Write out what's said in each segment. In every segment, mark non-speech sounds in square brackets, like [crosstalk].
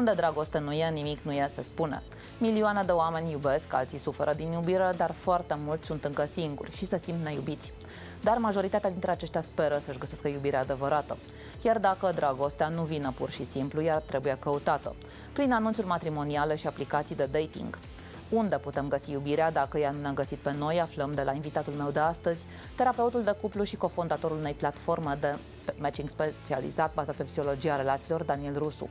Unde dragoste nu e, nimic nu e să spună. Milioane de oameni iubesc, alții suferă din iubire, dar foarte mulți sunt încă singuri și se simt neiubiți. Dar majoritatea dintre aceștia speră să-și găsească iubirea adevărată. Iar dacă dragostea nu vină pur și simplu, iar trebuie căutată, prin anunțuri matrimoniale și aplicații de dating. Unde putem găsi iubirea dacă ea nu ne-a găsit pe noi, aflăm de la invitatul meu de astăzi, terapeutul de cuplu și cofondatorul unei platforme de matching specializat bazat pe psihologia relațiilor, Daniel Rusu.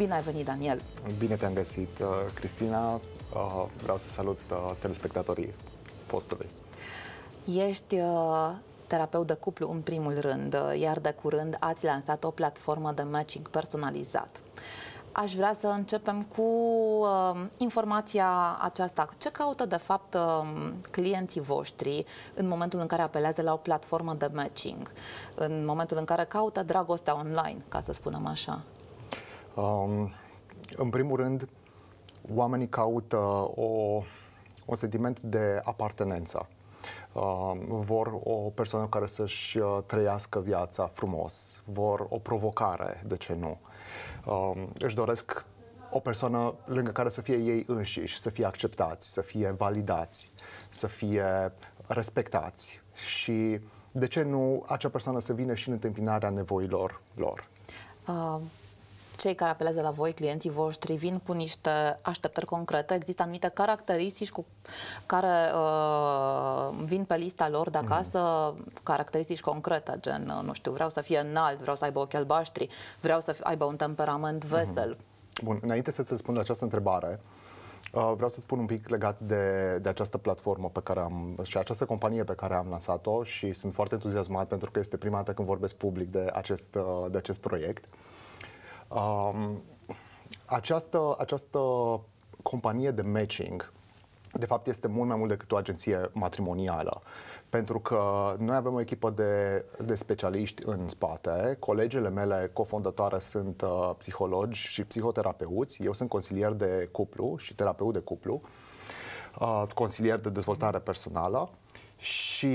Bine ai venit, Daniel! Bine te-am găsit, uh, Cristina. Uh, vreau să salut uh, telespectatorii postului. Ești terapeut de cuplu în primul rând, iar de curând ați lansat o platformă de matching personalizat. Aș vrea să începem cu informația aceasta. Ce caută, de fapt, clienții voștri în momentul în care apelează la o platformă de matching? În momentul în care caută dragostea online, ca să spunem așa? Um, în primul rând, oamenii caută o, un sentiment de apartenență. Uh, vor o persoană care să-și uh, trăiască viața frumos, vor o provocare, de ce nu. Uh, își doresc o persoană lângă care să fie ei înșiși, să fie acceptați, să fie validați, să fie respectați și de ce nu acea persoană să vină și în întâmpinarea nevoilor lor. Uh, cei care apelează la voi, clienții voștri, vin cu niște așteptări concrete? Există anumite caracteristici cu care uh, vin pe lista lor de acasă, mm. caracteristici concrete, gen, uh, nu știu, vreau să fie înalt, vreau să aibă ochi albaștri, vreau să aibă un temperament mhm. vesel. Mm. Bun, înainte să-ți spun la această întrebare, Uh, vreau să spun un pic legat de, de această platformă pe care am și această companie pe care am lansat-o și sunt foarte entuziasmat pentru că este prima dată când vorbesc public de acest, uh, de acest proiect. Uh, Um, această, această companie de matching, de fapt, este mult mai mult decât o agenție matrimonială, pentru că noi avem o echipă de, de specialiști în spate. Colegele mele cofondătoare sunt uh, psihologi și psihoterapeuți. Eu sunt consilier de cuplu și terapeut de cuplu, uh, consilier de dezvoltare personală. Și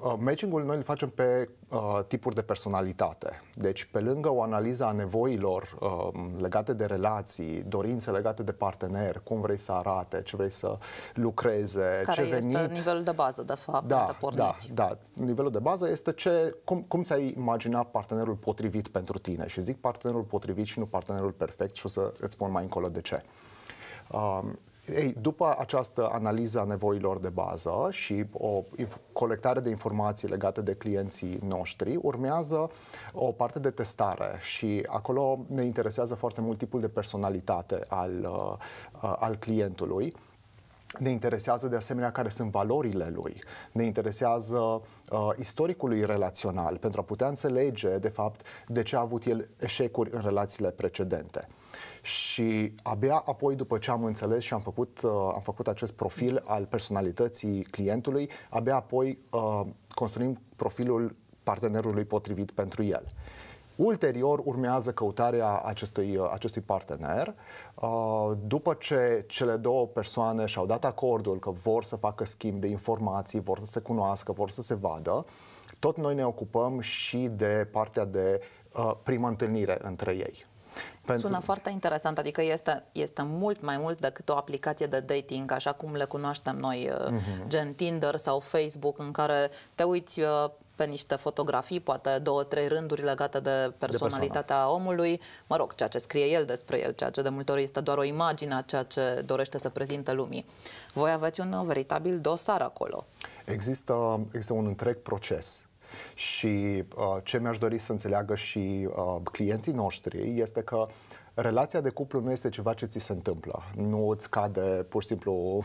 uh, matching-ul noi îl facem pe uh, tipuri de personalitate. Deci, pe lângă o analiză a nevoilor uh, legate de relații, dorințe legate de partener, cum vrei să arate, ce vrei să lucreze, Care ce este venit... este nivelul de bază, de fapt, da, de porniți. Da, da. Nivelul de bază este ce, cum, cum ți-ai imagina partenerul potrivit pentru tine. Și zic partenerul potrivit și nu partenerul perfect și o să îți spun mai încolo de ce. Uh, ei, după această analiză a nevoilor de bază și o colectare de informații legate de clienții noștri, urmează o parte de testare și acolo ne interesează foarte mult tipul de personalitate al, uh, al clientului ne interesează de asemenea care sunt valorile lui, ne interesează uh, istoricului relațional pentru a putea înțelege, de fapt, de ce a avut el eșecuri în relațiile precedente. Și abia apoi, după ce am înțeles și am făcut, uh, am făcut acest profil al personalității clientului, abia apoi uh, construim profilul partenerului potrivit pentru el. Uh, Ulterior urmează căutarea acestui, acestui partener. Uh, după ce cele două persoane și-au dat acordul că vor să facă schimb de informații, vor să se cunoască, vor să se vadă, tot noi ne ocupăm și de partea de uh, prima întâlnire între ei. Pentru... Sună foarte interesant, adică este, este mult mai mult decât o aplicație de dating, așa cum le cunoaștem noi, uh-huh. gen Tinder sau Facebook, în care te uiți uh, pe niște fotografii, poate două, trei rânduri legate de personalitatea de omului, mă rog, ceea ce scrie el despre el, ceea ce de multe ori este doar o imagine a ceea ce dorește să prezinte lumii. Voi aveți un veritabil dosar acolo. Există, există un întreg proces și uh, ce mi-aș dori să înțeleagă și uh, clienții noștri este că relația de cuplu nu este ceva ce ți se întâmplă. Nu îți cade pur și simplu [laughs] uh,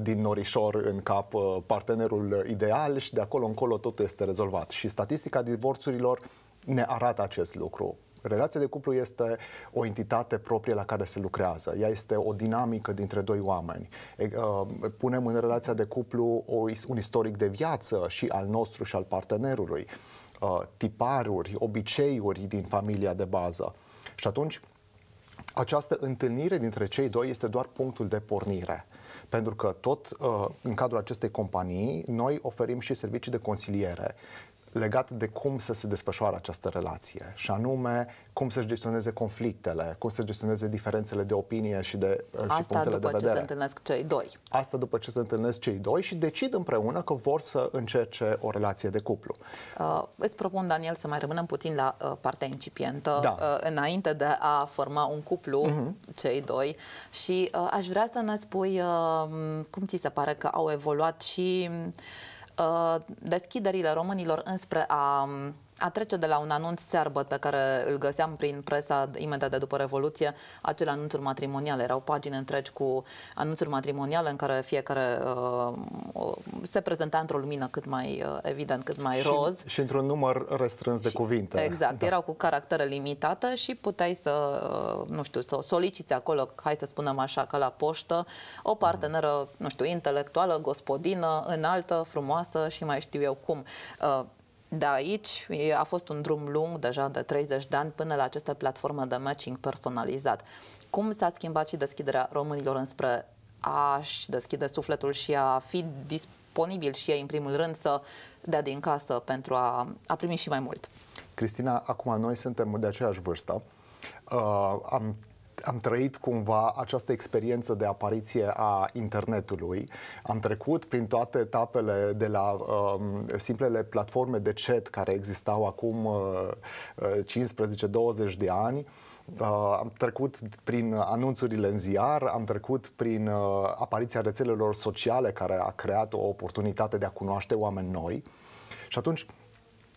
din norișor în cap uh, partenerul ideal și de acolo încolo totul este rezolvat. Și statistica divorțurilor ne arată acest lucru. Relația de cuplu este o entitate proprie la care se lucrează. Ea este o dinamică dintre doi oameni. Uh, punem în relația de cuplu un istoric de viață și al nostru și al partenerului, tiparuri, obiceiuri din familia de bază. Și atunci această întâlnire dintre cei doi este doar punctul de pornire. Pentru că tot uh, în cadrul acestei companii noi oferim și servicii de consiliere legat de cum să se desfășoare această relație și anume cum să gestioneze conflictele, cum să gestioneze diferențele de opinie și de uh, Asta și punctele după de vedere. ce se întâlnesc cei doi. Asta după ce se întâlnesc cei doi și decid împreună că vor să încerce o relație de cuplu. Uh, îți propun, Daniel, să mai rămânem puțin la uh, partea incipientă da. uh, înainte de a forma un cuplu, uh-huh. cei doi și uh, aș vrea să ne spui uh, cum ți se pare că au evoluat și uh, Uh, deschiderile românilor înspre a um, a trece de la un anunț searbăt pe care îl găseam prin presa imediat de după Revoluție, acele anunțuri matrimoniale. Erau pagini întregi cu anunțuri matrimoniale în care fiecare uh, uh, se prezenta într-o lumină cât mai uh, evident, cât mai și, roz. Și într-un număr restrâns și, de cuvinte. Exact, da. erau cu caractere limitate și puteai să, uh, nu știu, să soliciți acolo, hai să spunem așa, ca la poștă, o parteneră, mm. nu știu, intelectuală, gospodină, înaltă, frumoasă și mai știu eu cum. Uh, de da, aici a fost un drum lung, deja de 30 de ani, până la această platformă de matching personalizat. Cum s-a schimbat și deschiderea românilor înspre a-și deschide sufletul și a fi disponibil și ei, în primul rând, să dea din casă pentru a, a primi și mai mult? Cristina, acum noi suntem de aceeași vârstă. Uh, am am trăit cumva această experiență de apariție a internetului. Am trecut prin toate etapele de la um, simplele platforme de chat care existau acum uh, 15-20 uh, de ani. Uh, am trecut prin anunțurile în ziar, am trecut prin uh, apariția rețelelor sociale care a creat o oportunitate de a cunoaște oameni noi. Și atunci,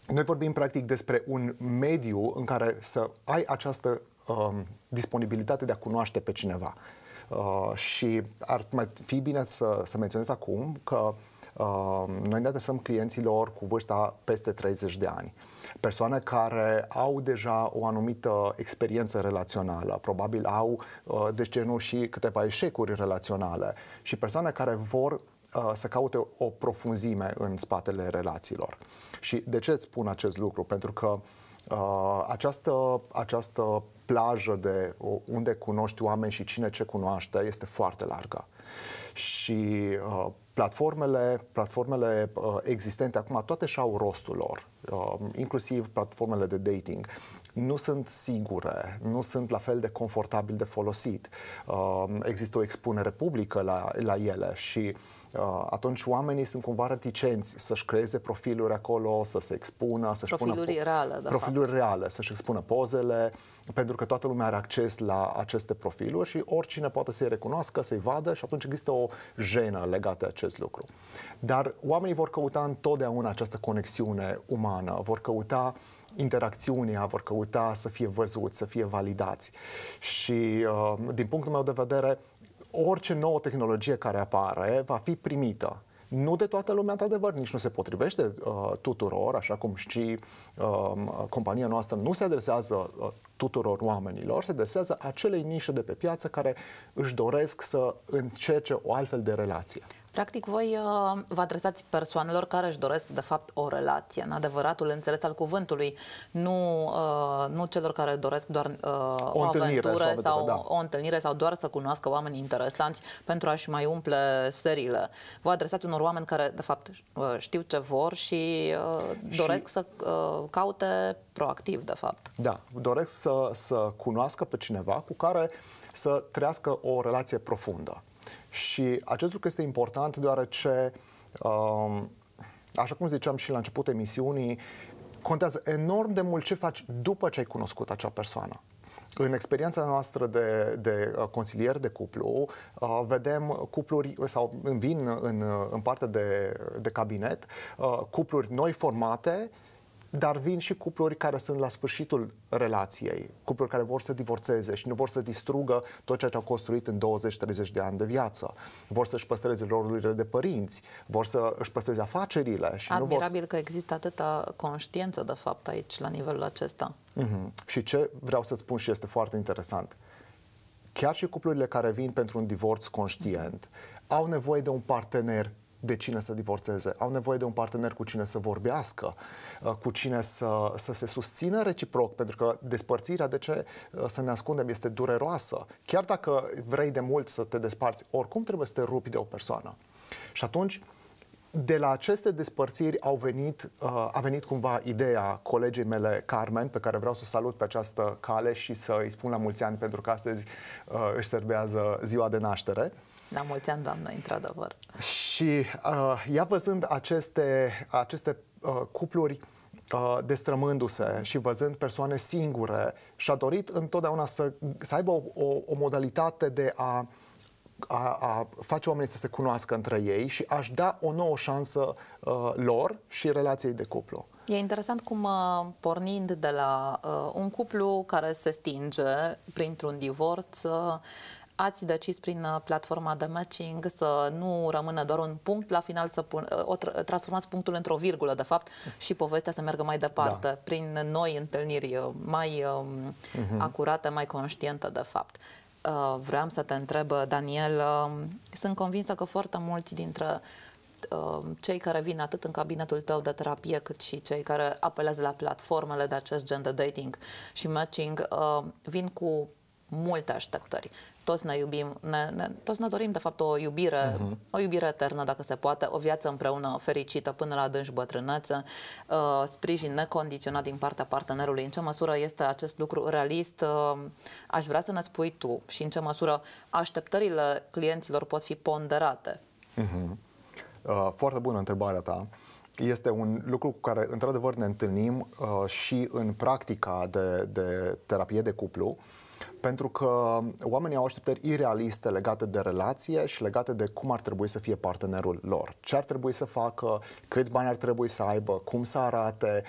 noi vorbim practic despre un mediu în care să ai această Um, disponibilitate de a cunoaște pe cineva. Uh, și ar mai fi bine să, să menționez acum că uh, noi ne adresăm clienților cu vârsta peste 30 de ani. Persoane care au deja o anumită experiență relațională, probabil au, uh, de ce nu, și câteva eșecuri relaționale și persoane care vor să caute o profunzime în spatele relațiilor. Și de ce spun acest lucru? Pentru că uh, această, această plajă de unde cunoști oameni și cine ce cunoaște este foarte largă. Și uh, platformele, platformele uh, existente acum, toate și-au rostul lor, uh, inclusiv platformele de dating nu sunt sigure, nu sunt la fel de confortabil de folosit. Um, există o expunere publică la, la ele și uh, atunci oamenii sunt cumva reticenți să-și creeze profiluri acolo, să se expună, să-și profiluri pună... Reale, de profiluri fapt. reale, să-și expună pozele, pentru că toată lumea are acces la aceste profiluri și oricine poate să-i recunoască, să-i vadă și atunci există o jenă legată de acest lucru. Dar oamenii vor căuta întotdeauna această conexiune umană, vor căuta interacțiunea, vor căuta să fie văzuți, să fie validați. Și, uh, din punctul meu de vedere, orice nouă tehnologie care apare va fi primită. Nu de toată lumea, într-adevăr, nici nu se potrivește uh, tuturor, așa cum și uh, compania noastră nu se adresează uh, tuturor oamenilor, se adresează acelei nișe de pe piață care își doresc să încerce o altfel de relație. Practic, voi uh, vă adresați persoanelor care își doresc, de fapt, o relație, în adevăratul înțeles al cuvântului, nu, uh, nu celor care doresc doar uh, o, o aventură sau, sau da. o întâlnire sau doar să cunoască oameni interesanți pentru a-și mai umple serile. Vă adresați unor oameni care, de fapt, uh, știu ce vor și uh, doresc și... să uh, caute proactiv, de fapt. Da, doresc să, să cunoască pe cineva cu care să trăiască o relație profundă. Și acest lucru este important deoarece, um, așa cum ziceam și la început emisiunii, contează enorm de mult ce faci după ce ai cunoscut acea persoană. În experiența noastră de, de uh, consilier de cuplu, uh, vedem cupluri, sau vin în, în parte de, de cabinet, uh, cupluri noi formate dar vin și cupluri care sunt la sfârșitul relației, cupluri care vor să divorțeze și nu vor să distrugă tot ceea ce au construit în 20-30 de ani de viață. Vor să-și păstreze rolurile de părinți, vor să își păstreze afacerile. Și Admirabil nu vor să... că există atâta conștiență, de fapt, aici, la nivelul acesta. Mm-hmm. Și ce vreau să spun și este foarte interesant, chiar și cuplurile care vin pentru un divorț conștient, au nevoie de un partener de cine să divorțeze, au nevoie de un partener cu cine să vorbească, uh, cu cine să, să se susțină reciproc, pentru că despărțirea, de ce uh, să ne ascundem, este dureroasă. Chiar dacă vrei de mult să te desparți, oricum trebuie să te rupi de o persoană. Și atunci, de la aceste despărțiri au venit, uh, a venit cumva ideea colegii mele Carmen, pe care vreau să o salut pe această cale și să îi spun la mulți ani pentru că astăzi își serbează ziua de naștere. Uh, la mulți ani, doamnă, într-adevăr. Și uh, ea văzând aceste, aceste uh, cupluri uh, destrămându-se și văzând persoane singure, și-a dorit întotdeauna să, să aibă o, o, o modalitate de a, a, a face oamenii să se cunoască între ei și aș da o nouă șansă uh, lor și relației de cuplu. E interesant cum, uh, pornind de la uh, un cuplu care se stinge printr-un divorț, uh, ați decis prin uh, platforma de matching să nu rămână doar un punct, la final să pun, uh, o transformați punctul într-o virgulă, de fapt, și povestea să meargă mai departe, da. prin noi întâlniri uh, mai uh-huh. acurate, mai conștientă, de fapt. Vreau să te întreb, Daniel, um, sunt convinsă că foarte mulți dintre um, cei care vin atât în cabinetul tău de terapie, cât și cei care apelează la platformele de acest gen de dating și matching, vin cu multe așteptări. Toți ne iubim, ne, ne, toți ne dorim de fapt o iubire, uh-huh. o iubire eternă dacă se poate, o viață împreună fericită până la adânci bătrânețe, uh, sprijin necondiționat din partea partenerului. În ce măsură este acest lucru realist? Uh, aș vrea să ne spui tu și în ce măsură așteptările clienților pot fi ponderate. Uh-huh. Uh, foarte bună întrebarea ta este un lucru cu care, într-adevăr, ne întâlnim uh, și în practica de, de terapie de cuplu. Uh, pentru că oamenii au așteptări irealiste legate de relație și legate de cum ar trebui să fie partenerul lor. Ce ar trebui să facă, câți bani ar trebui să aibă, cum să arate,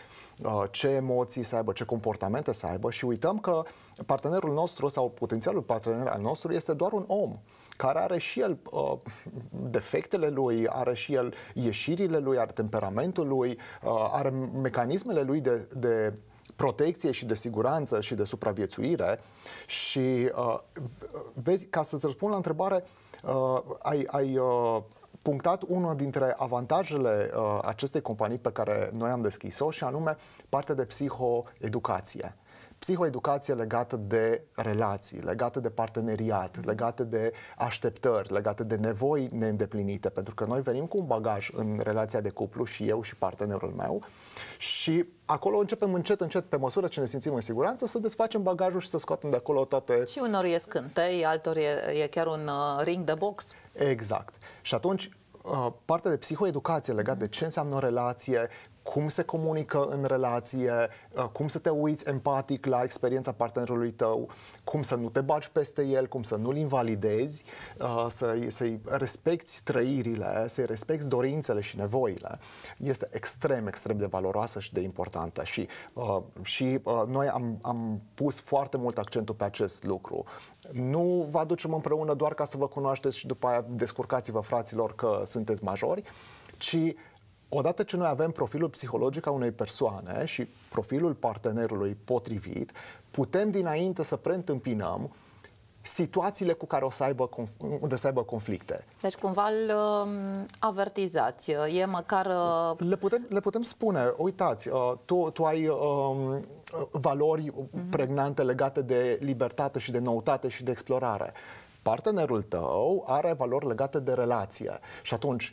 uh, ce emoții să aibă, ce comportamente să aibă și uităm că partenerul nostru sau potențialul partener al nostru este doar un om care are și el uh, defectele lui, are și el ieșirile lui, are temperamentul lui, uh, are mecanismele lui de, de protecție și de siguranță și de supraviețuire și uh, vezi, ca să-ți răspund la întrebare, uh, ai, ai uh, punctat unul dintre avantajele uh, acestei companii pe care noi am deschis-o și anume partea de psihoeducație psihoeducație legată de relații, legată de parteneriat, mhm. legată de așteptări, legată de nevoi neîndeplinite, pentru că noi venim cu un bagaj în relația de cuplu și eu și partenerul meu și acolo începem încet, încet, pe măsură ce ne simțim în siguranță, să desfacem bagajul și să scoatem de acolo toate... Și unor e scântei, altor e, e chiar un uh, ring de box. Exact. Și atunci, uh, partea de psihoeducație legată mhm. de ce înseamnă o relație, cum se comunică în relație, uh, cum să te uiți empatic la experiența partenerului tău, cum să nu te bagi peste el, cum să nu-l invalidezi, uh, să-i, să-i respecti trăirile, să-i respecti dorințele și nevoile, este extrem, extrem de valoroasă și de importantă. Și, uh, și noi am, am pus foarte mult accentul pe acest lucru. Nu vă aducem împreună doar ca să vă cunoașteți și după aia descurcați-vă, fraților, că sunteți majori, ci Odată ce noi avem profilul psihologic a unei persoane și profilul partenerului potrivit, putem dinainte să preîntâmpinăm situațiile cu care o să aibă, unde să aibă conflicte. Deci cumva îl um, avertizați, e măcar... Uh, le putem, le putem spune, uitați, uh, tu, tu ai um, valori mm-hmm. pregnante legate de libertate și de noutate și de explorare. Partenerul tău are valori legate de relație și atunci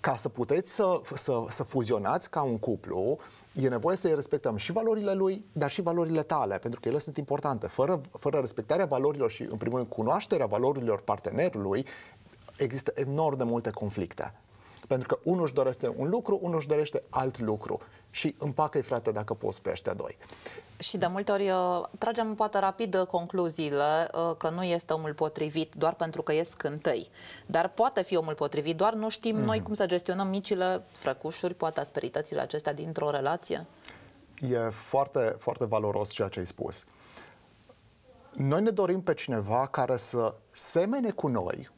ca să puteți să, să, să fuzionați ca un cuplu, e nevoie să-i respectăm și valorile lui, dar și valorile tale, pentru că ele sunt importante. Fără, fără respectarea valorilor și, în primul rând, cunoașterea valorilor partenerului, există enorm de multe conflicte. Pentru că unul își dorește un lucru, unul își dorește alt lucru și împacă frate, dacă poți, pe ăștia doi. Și de multe ori uh, tragem poate rapid uh, concluziile uh, că nu este omul potrivit doar pentru că e scântei. Dar poate fi omul potrivit, doar nu știm mm-hmm. noi mhm. cum să gestionăm micile frăcușuri, poate asperitățile acestea dintr-o relație. E foarte, foarte valoros ceea ce ai spus. Noi ne dorim pe cineva care să semene cu noi,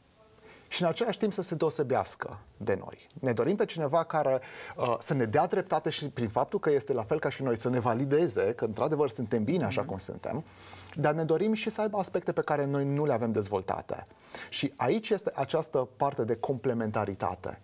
și în același timp să se deosebească de noi. Ne dorim pe cineva care uh, să ne dea dreptate și prin faptul că este la fel ca și noi, să ne valideze că într-adevăr suntem bine așa mm-hmm. cum suntem, dar ne dorim și să aibă aspecte pe care noi nu le avem dezvoltate. Și aici este această parte de complementaritate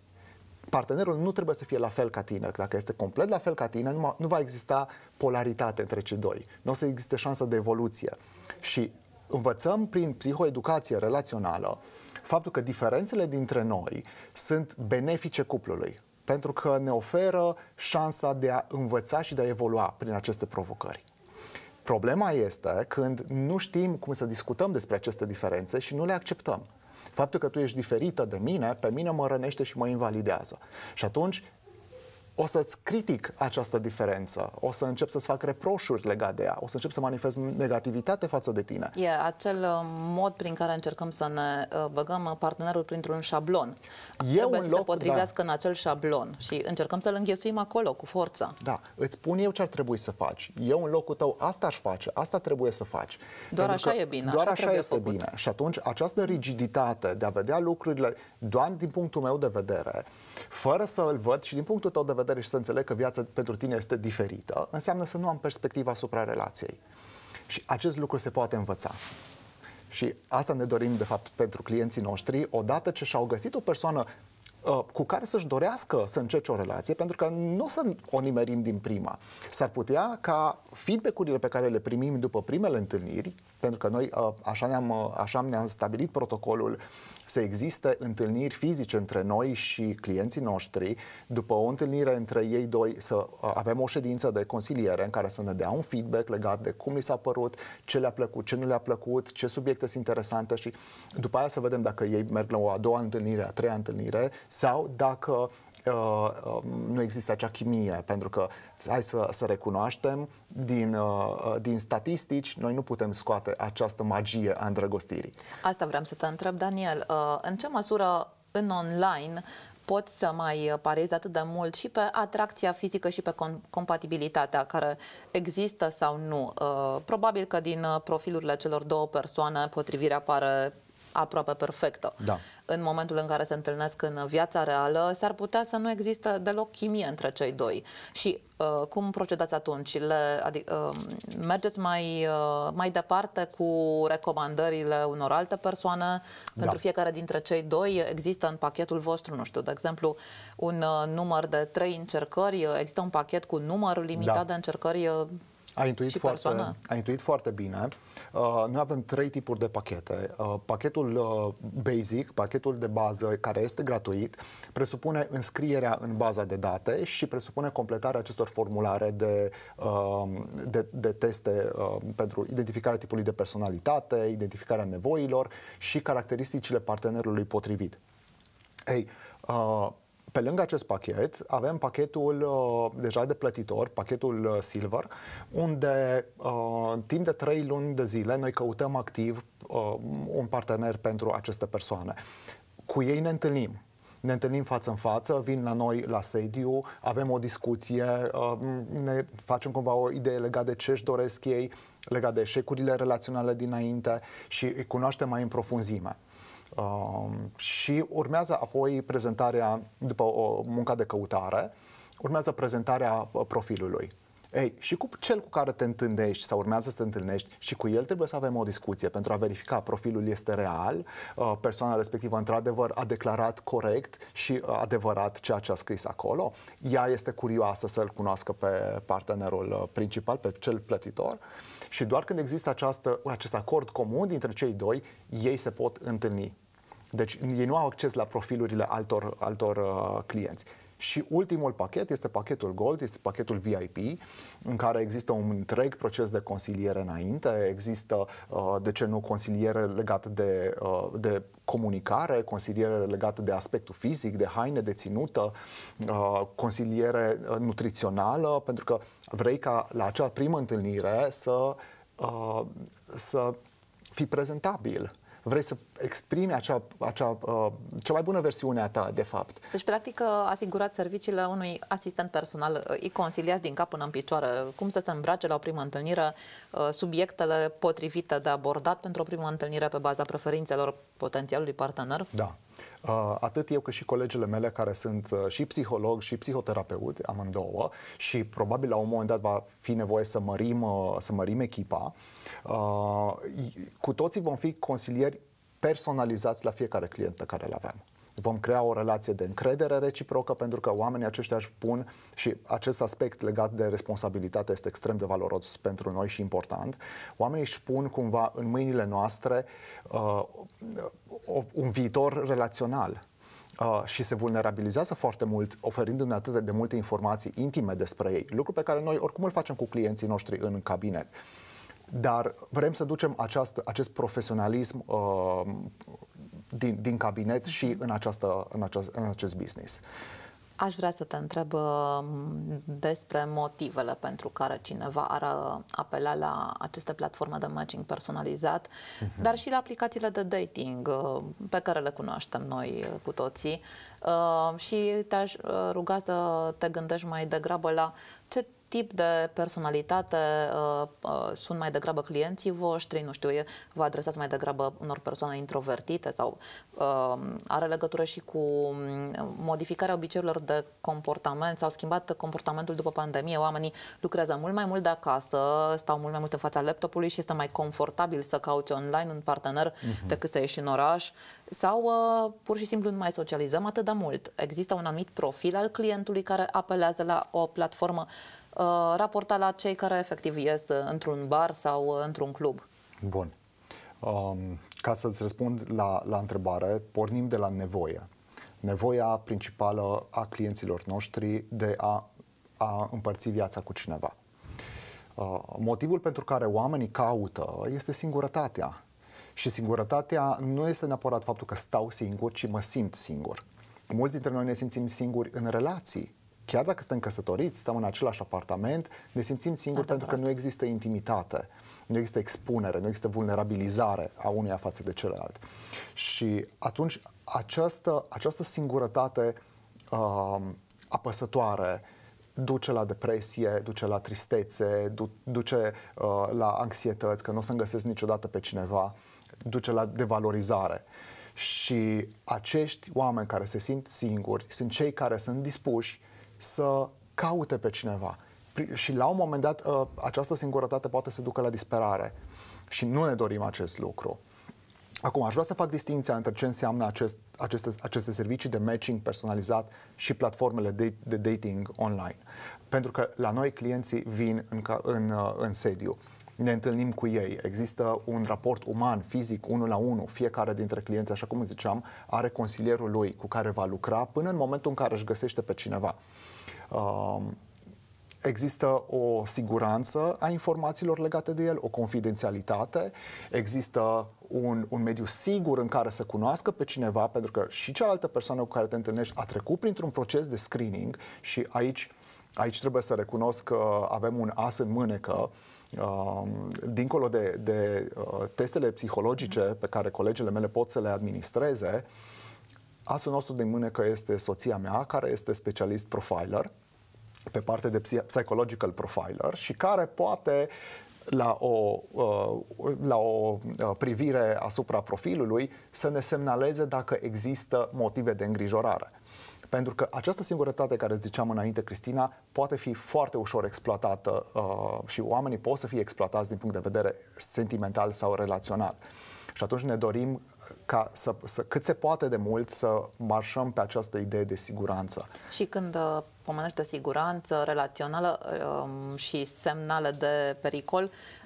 partenerul nu trebuie să fie la fel ca tine. Dacă este complet la fel ca tine, nu, nu va exista polaritate între cei doi. Nu o să existe șansă de evoluție. Și învățăm prin psihoeducație relațională faptul că diferențele dintre noi sunt benefice cuplului, pentru că ne oferă șansa de a învăța și de a evolua prin aceste provocări. Problema este când nu știm cum să discutăm despre aceste diferențe și nu le acceptăm. Faptul că tu ești diferită de mine, pe mine mă rănește și mă invalidează. Și atunci o să-ți critic această diferență, o să încep să-ți fac reproșuri legate de ea, o să încep să manifest negativitate față de tine. E acel uh, mod prin care încercăm să ne uh, băgăm partenerul printr-un șablon. E Trebuie un să loc, se da. potrivească da. în acel șablon și încercăm să-l înghesuim acolo cu forța. Da, îți spun eu ce ar trebui să faci. Eu în locul tău asta aș face, asta trebuie să faci. Doar Pentru așa e bine. Doar așa, așa este făcut. bine. Și atunci această rigiditate de a vedea lucrurile doar din punctul meu de vedere, fără să îl văd și din punctul tău de vedere, vedere și să înțeleg că viața pentru tine este diferită, înseamnă să nu am perspectiva asupra relației. Și acest lucru se poate învăța. Și asta ne dorim, de fapt, pentru clienții noștri. Odată ce și-au găsit o persoană Uh, cu care să-și dorească să încerce o relație, pentru că nu o să o nimerim din prima. S-ar putea ca feedback-urile pe care le primim după primele întâlniri, pentru că noi uh, așa ne-am, uh, așa ne-am stabilit protocolul să existe întâlniri fizice între noi și clienții noștri, după o întâlnire între ei doi să avem o ședință de consiliere în care să ne dea un feedback legat de cum li s-a părut, ce le-a plăcut, ce nu le-a plăcut, ce subiecte sunt interesante și după aia să vedem dacă ei merg la o a doua întâlnire, a treia întâlnire, sau dacă Uh, um, nu există acea chimie, pentru că hai să, să recunoaștem, din, uh, din statistici noi nu putem scoate această magie a îndrăgostirii. Asta vreau să te întreb, Daniel. Uh, în ce măsură în online poți să mai parezi atât de mult și pe atracția fizică și pe compatibilitatea care există sau nu. Uh, probabil că din uh, profilurile celor două persoane potrivirea pare aproape perfectă. Da. În momentul în care se întâlnesc în viața reală, s-ar putea să nu există deloc chimie între cei doi. Și uh, cum procedați atunci? Le, adic, uh, mergeți mai, uh, mai departe cu recomandările unor alte persoane da. pentru fiecare dintre cei doi? Există în pachetul vostru, nu știu, de exemplu, un uh, număr de trei încercări? Există un pachet cu număr limitat da. de încercări? A intuit, foarte, ai a intuit foarte bine. Uh, noi avem trei tipuri de pachete. Uh, pachetul uh, basic, pachetul de bază care este gratuit, presupune înscrierea în baza de date și presupune completarea acestor formulare de, uh, de, de teste uh, pentru identificarea tipului de personalitate, identificarea nevoilor și caracteristicile partenerului potrivit. Ei, uh, pe lângă acest pachet, avem pachetul uh, deja de plătitor, pachetul uh, Silver, unde uh, timp de 3 luni de zile noi căutăm activ uh, un partener pentru aceste persoane. Cu ei ne întâlnim, ne întâlnim față în față, vin la noi la sediu, avem o discuție, uh, ne facem cumva o idee legată de ce își doresc ei, legat de eșecurile relaționale dinainte și îi cunoaștem mai în profunzime. Um, și urmează apoi prezentarea, după o munca de căutare, urmează prezentarea uh, profilului. Ei, și cu cel cu care te întâlnești sau urmează să te întâlnești și cu el trebuie să avem o discuție pentru a verifica profilul este real, uh, persoana respectivă într-adevăr a declarat corect și uh, adevărat ceea ce a scris acolo, ea este curioasă să-l cunoască pe partenerul uh, principal, pe cel plătitor și doar când există această, acest acord comun dintre cei doi, ei se pot întâlni. Deci ei nu au acces la profilurile altor, altor uh, clienți. Și ultimul pachet este pachetul Gold, este pachetul VIP, în care există un întreg proces de consiliere înainte, există, uh, de ce nu, consiliere legată de, uh, de comunicare, consiliere legată de aspectul fizic, de haine de ținută, uh, consiliere nutrițională, pentru că vrei ca la acea primă întâlnire să, să fii prezentabil, vrei să exprimi acea, acea, uh, cea mai bună versiune a ta, de fapt. Deci, practic, uh, asigurați serviciile unui asistent personal, uh, îi consiliați din cap până în picioare, cum să se îmbrace la o primă întâlnire, uh, subiectele potrivite de abordat pentru o primă întâlnire pe baza preferințelor potențialului partener? Da. Uh, atât eu cât și colegele mele care sunt uh, și psiholog și psihoterapeut, amândouă, și probabil la un moment dat va fi nevoie să mărim, uh, să mărim echipa, cu toții vom fi consilieri personalizați la fiecare client pe care îl avem vom crea o relație de încredere reciprocă, pentru că oamenii aceștia își pun și acest aspect legat de responsabilitate este extrem de valoros pentru noi și important. Oamenii își pun cumva în mâinile noastre uh, un viitor relațional uh, și se vulnerabilizează foarte mult, oferindu-ne atât de multe informații intime despre ei, lucru pe care noi oricum îl facem cu clienții noștri în cabinet. Dar vrem să ducem aceast, acest profesionalism uh, din, din cabinet și în, această, în, acest în acest business. Aș vrea să te întreb um, despre motivele pentru care cineva ar uh, apela la aceste platforme de matching personalizat, uh-huh. dar și la aplicațiile de dating uh, pe care le cunoaștem noi uh, cu toții. Și te-aș ruga să te gândești mai degrabă la ce tip de personalitate uh, uh, sunt mai degrabă clienții voștri, nu știu, vă adresați mai degrabă unor persoane introvertite sau uh, are legătură și cu mm, modificarea obiceiurilor de comportament, s-au schimbat comportamentul după pandemie, oamenii lucrează mult mai mult de acasă, stau mult mai mult în fața laptopului și este mai confortabil să cauți online un partener uh-huh. decât să ieși în oraș sau uh, pur și simplu nu mai socializăm atât de mult. Există un anumit profil al clientului care apelează la o platformă uh, Uh, raportat la cei care efectiv ies uh, într-un bar sau uh, într-un club? Bun. Um, ca să-ți răspund la, la întrebare, pornim de la nevoie. Nevoia principală a clienților noștri de a, a împărți viața cu cineva. motivul pentru care oamenii caută este singurătatea. Și singurătatea nu este neapărat faptul că stau singur, ci mă simt singur. Mulți dintre noi ne simțim singuri în relații, chiar dacă suntem căsătoriți, stăm în același apartament, ne simțim singuri pentru că nu există intimitate, nu există expunere, nu există vulnerabilizare a unuia față de celălalt. Și atunci această, această singurătate uh, apăsătoare duce la depresie, duce la tristețe, du- duce uh, la anxietăți, că nu o să-mi găsesc niciodată pe cineva, duce la devalorizare. Și acești oameni care se simt singuri sunt cei care sunt dispuși să caute pe cineva. Și la un moment dat ă, această singurătate poate să ducă la disperare și nu ne dorim acest lucru. Acum, aș vrea să fac distinția între ce înseamnă acest, aceste, aceste servicii de matching personalizat și platformele de, de dating online. Pentru că la noi clienții vin în, în, ă, în sediu ne întâlnim cu ei. Există un raport uman, fizic, unul la unul. Fiecare dintre clienți, așa cum ziceam, are consilierul lui cu care va lucra până în momentul în care își găsește pe cineva. Uh, există o siguranță a informațiilor legate de el, o confidențialitate, există un, un mediu sigur în care să cunoască pe cineva, pentru că și cealaltă persoană cu care te întâlnești a trecut printr-un proces de screening și aici, aici trebuie să recunosc că avem un as în mânecă Um, dincolo de, de uh, testele psihologice pe care colegele mele pot să le administreze, asul nostru de că este soția mea, care este specialist profiler, pe parte de psychological profiler și care poate la o, uh, la o uh, privire asupra profilului să ne semnaleze dacă există motive de îngrijorare. Pentru că această singurătate care ziceam înainte, Cristina, poate fi foarte ușor exploatată uh, și oamenii pot să fie exploatați din punct de vedere sentimental sau relațional. Și atunci ne dorim ca să, să cât se poate de mult să marșăm pe această idee de siguranță. Și când uh, pomenești de siguranță relațională um, și semnale de pericol,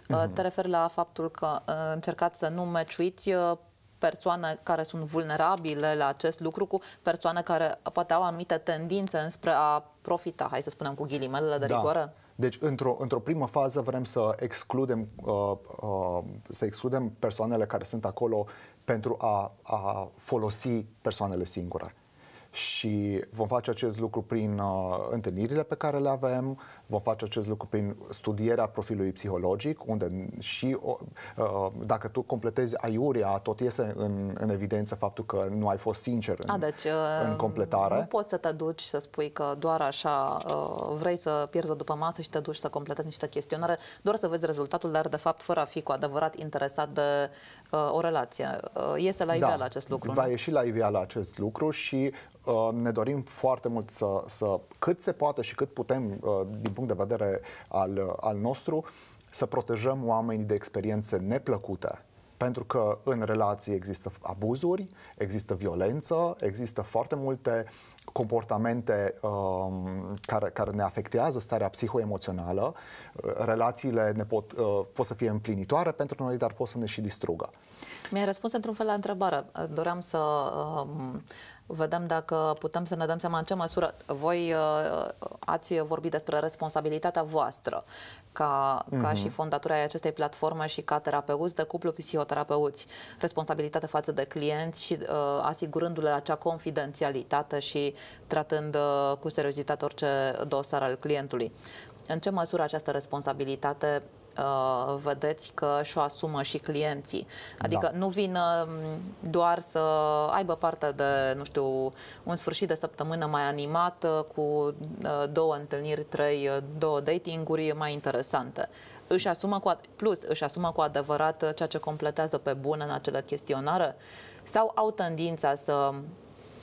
uh, mm-hmm. te referi la faptul că uh, încercați să nu meciuiți uh, persoane care sunt vulnerabile la acest lucru cu persoane care poate au anumite tendințe înspre a profita, hai să spunem, cu ghilimelele de da. rigoare? Deci, într-o, într-o primă fază vrem să excludem, uh, uh, să excludem persoanele care sunt acolo pentru a, a folosi persoanele singure și vom face acest lucru prin uh, întâlnirile pe care le avem, Vom face acest lucru prin studierea profilului psihologic, unde și uh, dacă tu completezi aiurea, tot iese în, în evidență faptul că nu ai fost sincer în, A, deci, în uh, completare. Nu poți să te duci să spui că doar așa uh, vrei să pierzi după masă și te duci să completezi niște chestionare, doar să vezi rezultatul, dar de fapt fără a fi cu adevărat interesat de uh, o relație. Uh, iese la da. iveală da, acest lucru. Va nu? ieși la iveală acest lucru și uh, ne dorim foarte mult să, să cât se poate și cât putem uh, din punct de vedere al, al nostru, să protejăm oamenii de experiențe neplăcute pentru că în relații există abuzuri, există violență, există foarte multe comportamente um, care, care ne afectează starea psihoemoțională. Relațiile ne pot, uh, pot să fie împlinitoare pentru noi, dar pot să ne și distrugă. Mi-ai răspuns într-un fel la întrebare. Doream să um, vedem dacă putem să ne dăm seama în ce măsură voi uh, uh, ați vorbit despre responsabilitatea voastră ca, mm-hmm. ca mhm. și fondatura acestei platforme și ca terapeuți de cuplu psihoterapeuți, responsabilitate față de clienți și uh, asigurându-le acea confidențialitate și tratând uh, cu seriozitate orice dosar al clientului. În ce măsură această responsabilitate Uh, vedeți că și-o asumă și clienții. Adică da. nu vin um, doar să aibă parte de, nu știu, un sfârșit de săptămână mai animat uh, cu uh, două întâlniri, trei, două datinguri mai interesante își asumă cu, plus își asumă cu adevărat ceea ce completează pe bun în acele chestionare sau au tendința să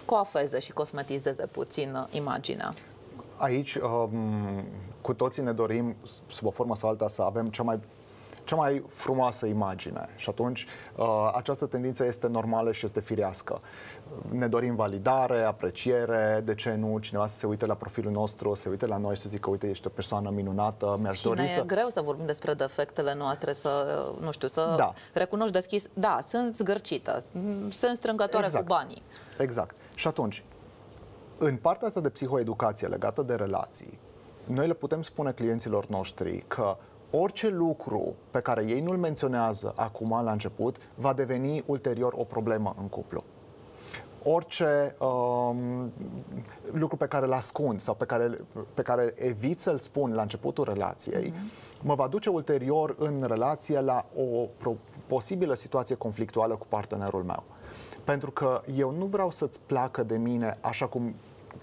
coafeze și cosmetizeze puțin imaginea? aici um, cu toții ne dorim, sub o formă sau alta, să avem cea mai cea mai frumoasă imagine. Și atunci uh, această tendință este normală și este firească. Ne dorim validare, apreciere, de ce nu cineva să se uite la profilul nostru, să se uite la noi și să zică, uite, ești o persoană minunată, mi-aș și dori ne să... e greu să vorbim despre defectele noastre, să, nu știu, să da. recunoști deschis, da, sunt zgârcită, sunt strângătoare exact. cu banii. Exact. Și atunci, în partea asta de psihoeducație legată de relații, noi le putem spune clienților noștri că orice lucru pe care ei nu-l menționează acum la început va deveni ulterior o problemă în cuplu orice um, lucru pe care îl ascund sau pe care, pe care evit să-l spun la începutul relației, mm-hmm. mă va duce ulterior în relație la o pro- posibilă situație conflictuală cu partenerul meu. Pentru că eu nu vreau să-ți placă de mine așa cum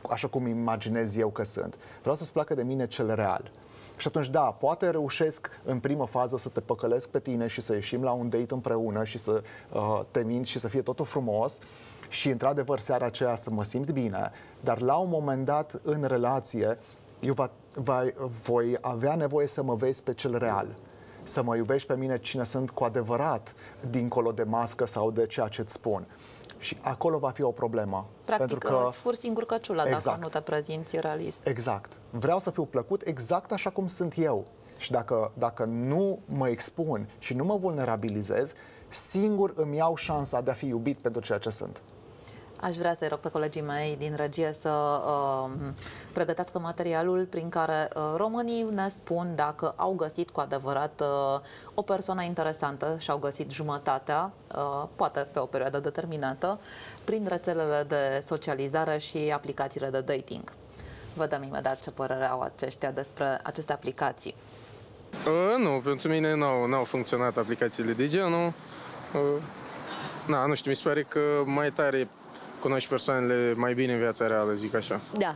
așa cum imaginez eu că sunt. Vreau să-ți placă de mine cel real. Și atunci, da, poate reușesc în primă fază să te păcălesc pe tine și să ieșim la un date împreună și să uh, te mint și să fie totul frumos și, într-adevăr, seara aceea să mă simt bine, dar la un moment dat, în relație, eu va, va, voi avea nevoie să mă vezi pe cel real să mă iubești pe mine cine sunt cu adevărat, dincolo de mască sau de ceea ce îți spun. Și acolo va fi o problemă. Practic pentru că îți furi singur căciula exact. dacă nu te prezinți realist. Exact. Vreau să fiu plăcut exact așa cum sunt eu. Și dacă, dacă nu mă expun și nu mă vulnerabilizez, singur îmi iau șansa de a fi iubit pentru ceea ce sunt. Aș vrea să-i rog pe colegii mei din regie să uh, pregătească materialul prin care uh, românii ne spun dacă au găsit cu adevărat uh, o persoană interesantă și au găsit jumătatea, uh, poate pe o perioadă determinată, prin rețelele de socializare și aplicațiile de dating. Vedem imediat ce părere au aceștia despre aceste aplicații. Uh, nu, pentru mine nu au funcționat aplicațiile de genul. Uh, na, nu știu, mi se pare că mai tare cunoști persoanele mai bine în viața reală, zic așa. Da, [laughs]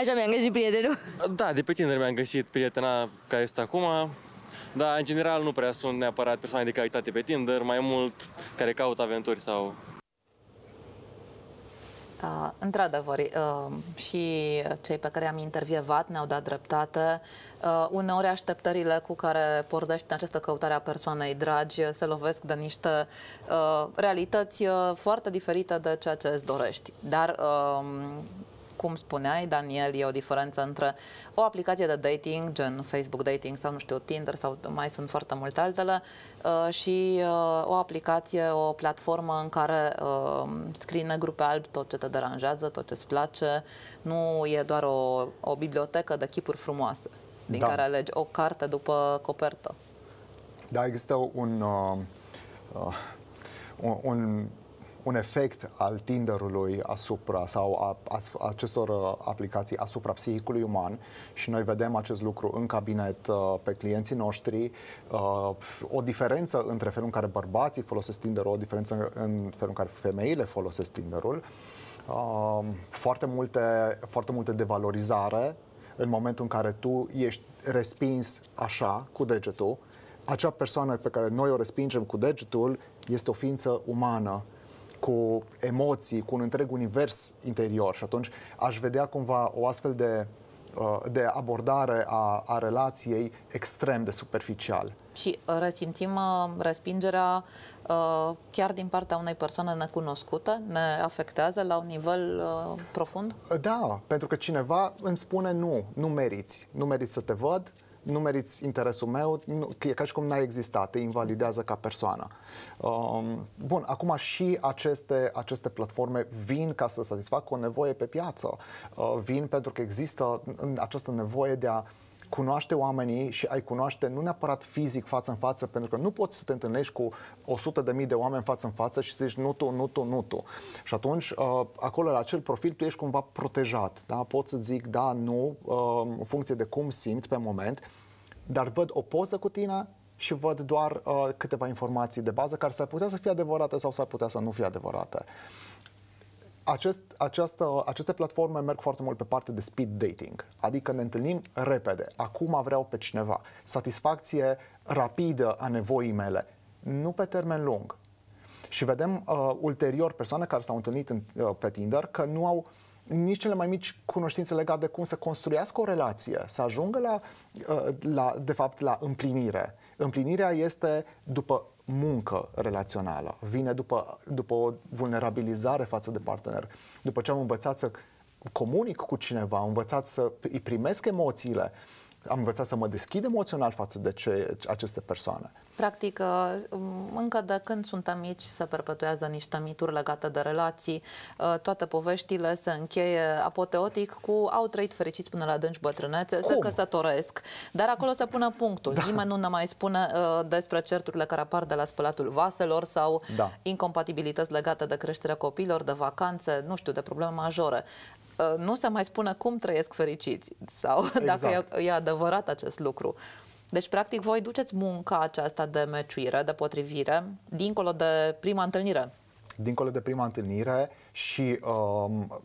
așa mi-am găsit prietenul. Da, de pe Tinder mi-am găsit prietena care este acum, dar în general nu prea sunt neapărat persoane de calitate pe Tinder, mai mult care caută aventuri sau Uh, într-adevăr, uh, și cei pe care am intervievat ne-au dat dreptate. Uh, uneori așteptările cu care pornești în această căutare a persoanei dragi se lovesc de niște uh, realități uh, foarte diferite de ceea ce îți dorești. Dar uh, cum spuneai, Daniel, e o diferență între o aplicație de dating, gen Facebook dating sau, nu știu, Tinder sau mai sunt foarte multe altele, uh, și uh, o aplicație, o platformă în care uh, scrie negru pe alb tot ce te deranjează, tot ce îți place, nu e doar o, o bibliotecă de chipuri frumoase, din da. care alegi o carte după copertă. Da, există un... Uh, uh, un un efect al Tinderului asupra sau a, a acestor uh, aplicații asupra psihicului uman și noi vedem acest lucru în cabinet uh, pe clienții noștri. Uh, o diferență între felul în care bărbații folosesc Tinderul, o diferență în felul în care femeile folosesc Tinderul. Foarte, multe, foarte multe devalorizare în momentul în care tu ești respins așa, cu degetul, acea persoană pe care noi o respingem cu degetul este o ființă umană cu emoții, cu un întreg univers interior și atunci aș vedea cumva o astfel de uh, de abordare a, a relației extrem de superficial. Și uh, resimțim uh, respingerea chiar din partea unei persoane necunoscute? Ne afectează la un nivel profund? Da, pentru că cineva îmi spune nu, nu meriți, nu meriți să te văd, nu meriți interesul meu, nu, e ca și cum n-ai existat, te invalidează ca persoană. Um, bun, acum și aceste, aceste platforme vin ca să satisfacă o nevoie pe piață, uh, vin pentru că există această nevoie de a uh, cunoaște oamenii și ai cunoaște nu neapărat fizic față în față, pentru că nu poți să te întâlnești cu 100 de mii de oameni față în față și să zici nu tu, nu tu, nu tu. Și atunci, uh, acolo, la acel profil, tu ești cumva protejat. Da? Poți să zic da, nu, uh, în funcție de cum simt pe moment, dar văd o poză cu tine și văd doar uh, câteva informații de bază care s-ar putea să fie adevărate sau s-ar putea să nu fie adevărate acest, această, aceste platforme merg foarte mult pe parte de speed dating, adică ne întâlnim repede, acum vreau pe cineva, satisfacție rapidă a nevoii mele, nu pe termen lung. Și vedem uh, ulterior persoane care s-au întâlnit în, uh, pe Tinder că nu au nici cele mai mici cunoștințe legate de cum să construiască o relație, să ajungă la, uh, la de fapt, la împlinire. Împlinirea este după muncă relațională, vine după, după o vulnerabilizare față de partener, după ce am învățat să comunic cu cineva, am învățat să îi primesc emoțiile, am învățat să mă deschid emoțional față de ce, aceste persoane. Practic, uh, încă de când suntem mici se perpetuează niște mituri legate de relații. Uh, toate poveștile se încheie apoteotic cu au trăit fericiți până la adânci bătrânețe, Cum? se căsătoresc. Dar acolo se pune punctul. Da. Nimeni nu ne mai spune uh, despre certurile care apar de la spălatul vaselor sau da. incompatibilități legate de creșterea copiilor, de vacanțe, nu știu, de probleme majore. Ă, nu se mai spune cum trăiesc fericiți sau [laughs] exact. dacă e, e adevărat acest lucru. Deci, practic, voi duceți munca aceasta de meciuire, de potrivire, dincolo de prima întâlnire. Dincolo de prima întâlnire și um,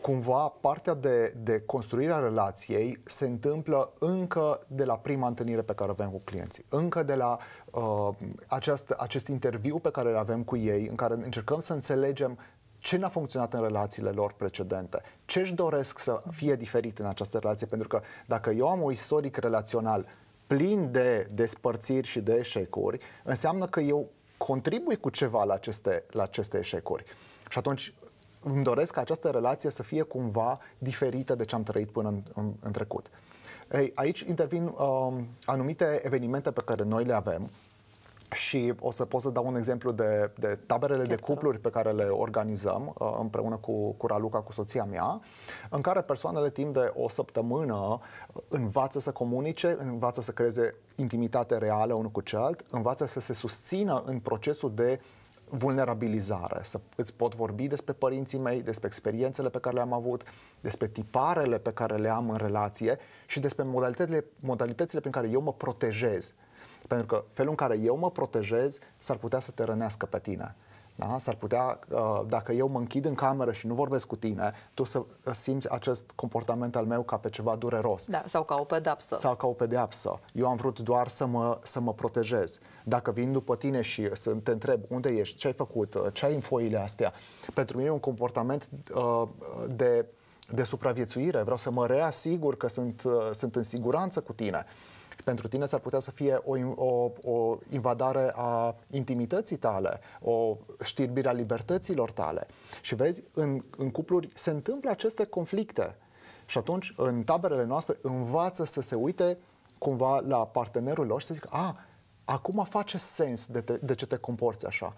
cumva partea de, de a relației se întâmplă încă de la prima întâlnire pe care o avem cu clienții, încă de la uh, aceast, acest interviu pe care îl avem cu ei, în care încercăm să înțelegem ce n-a funcționat în relațiile lor precedente, ce își doresc să fie diferit în această relație, pentru că dacă eu am un istoric relațional plin de despărțiri și de eșecuri, înseamnă că eu contribui cu ceva la aceste, la aceste eșecuri. Și atunci îmi doresc ca această relație să fie cumva diferită de ce am trăit până în, în, în trecut. Ei, aici intervin um, anumite evenimente pe care noi le avem, și o să pot să dau un exemplu de, de taberele Chiar de cupluri pe care le organizăm uh, împreună cu, cu Raluca, cu soția mea, în care persoanele timp de o săptămână uh, învață să comunice, învață să creeze intimitate reală unul cu celălalt, învață să se susțină în procesul de vulnerabilizare, să îți pot vorbi despre părinții mei, despre experiențele pe care le-am avut, despre tiparele pe care le am în relație și despre modalitățile, modalitățile prin care eu mă protejez. Pentru că felul în care eu mă protejez s-ar putea să te rănească pe tine. Da? S-ar putea, uh, dacă eu mă închid în cameră și nu vorbesc cu tine, tu să uh, simți acest comportament al meu ca pe ceva dureros. Da, sau ca o pedapsă. Sau ca o pedapsă. Eu am vrut doar să mă, să mă protejez. Dacă vin după tine și să te întreb unde ești, ce ai făcut, uh, ce ai în foile astea, pentru mine e un comportament de, de supraviețuire. Vreau să mă reasigur că sunt, sunt în siguranță cu tine. Uh, Exact. Pentru tine s-ar putea să fie o, o, o invadare a intimității tale, o știrbire a libertăților tale. Și vezi, în, în cupluri se întâmplă aceste conflicte. Și atunci, în taberele noastre, învață să se uite cumva la partenerul lor și să zică, a, acum face sens de, te, de ce te comporți așa.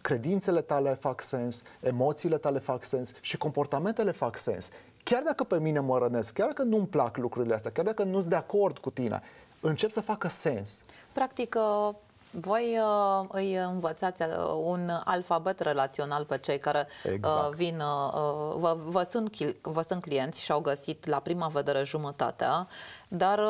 Credințele tale fac sens, emoțiile tale fac sens și comportamentele fac sens. Chiar dacă pe mine mă rănesc, chiar dacă nu-mi plac lucrurile astea, chiar dacă nu sunt de acord cu tine, încep să facă sens. Practic, uh, voi uh, îi învățați uh, un alfabet relațional pe cei care exact. vin, vă, vă, sunt, vă sunt clienți și au găsit la prima vedere jumătatea, dar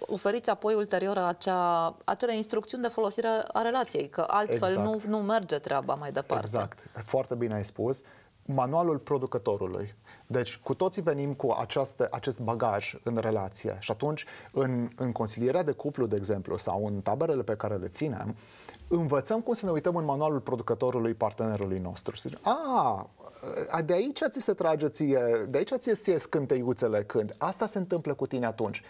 oferiți apoi ulterior acea, acele instrucțiuni de folosire a relației, că altfel exact. nu, nu merge treaba mai departe. Exact, foarte bine ai spus. Manualul producătorului. Uh, deci, cu toții venim cu această, acest bagaj în relație și atunci, în, în consilierea de cuplu, de exemplu, sau în taberele pe care le ținem, învățăm cum să ne uităm în manualul producătorului partenerului nostru și zicem, ah, a, de aici ți se trage ție, de aici ți se scânteiuțele când, asta se întâmplă cu tine atunci.